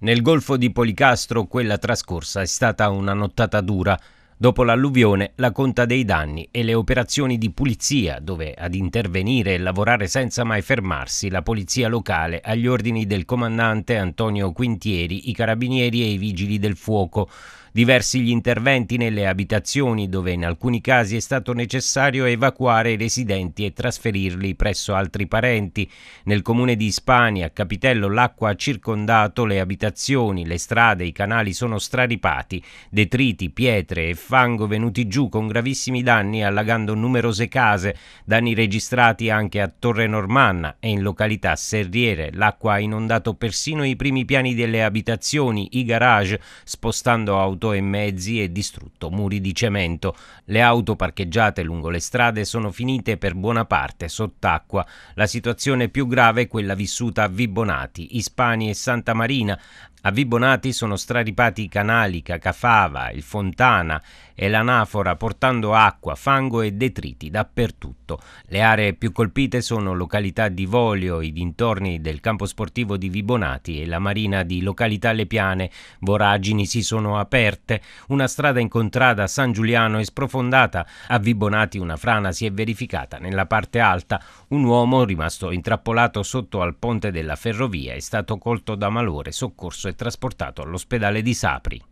Nel golfo di Policastro quella trascorsa è stata una nottata dura, Dopo l'alluvione, la conta dei danni e le operazioni di pulizia, dove ad intervenire e lavorare senza mai fermarsi la polizia locale agli ordini del comandante Antonio Quintieri, i carabinieri e i vigili del fuoco. Diversi gli interventi nelle abitazioni dove in alcuni casi è stato necessario evacuare i residenti e trasferirli presso altri parenti. Nel comune di Ispania, a Capitello, l'acqua ha circondato le abitazioni, le strade, i canali sono straripati, detriti, pietre e fango venuti giù con gravissimi danni allagando numerose case, danni registrati anche a Torre Normanna e in località Serriere. L'acqua ha inondato persino i primi piani delle abitazioni, i garage, spostando auto e mezzi e distrutto muri di cemento. Le auto parcheggiate lungo le strade sono finite per buona parte sott'acqua. La situazione più grave è quella vissuta a Vibonati, Ispani e Santa Marina, a Vibonati sono straripati i canali, Cacafava, il Fontana e l'anafora portando acqua, fango e detriti dappertutto. Le aree più colpite sono località di Volio, i dintorni del campo sportivo di Vibonati e la marina di località Le Piane. Voragini si sono aperte, una strada incontrata a San Giuliano è sprofondata, a Vibonati una frana si è verificata nella parte alta, un uomo rimasto intrappolato sotto al ponte della ferrovia è stato colto da malore, soccorso e trasportato all'ospedale di Sapri.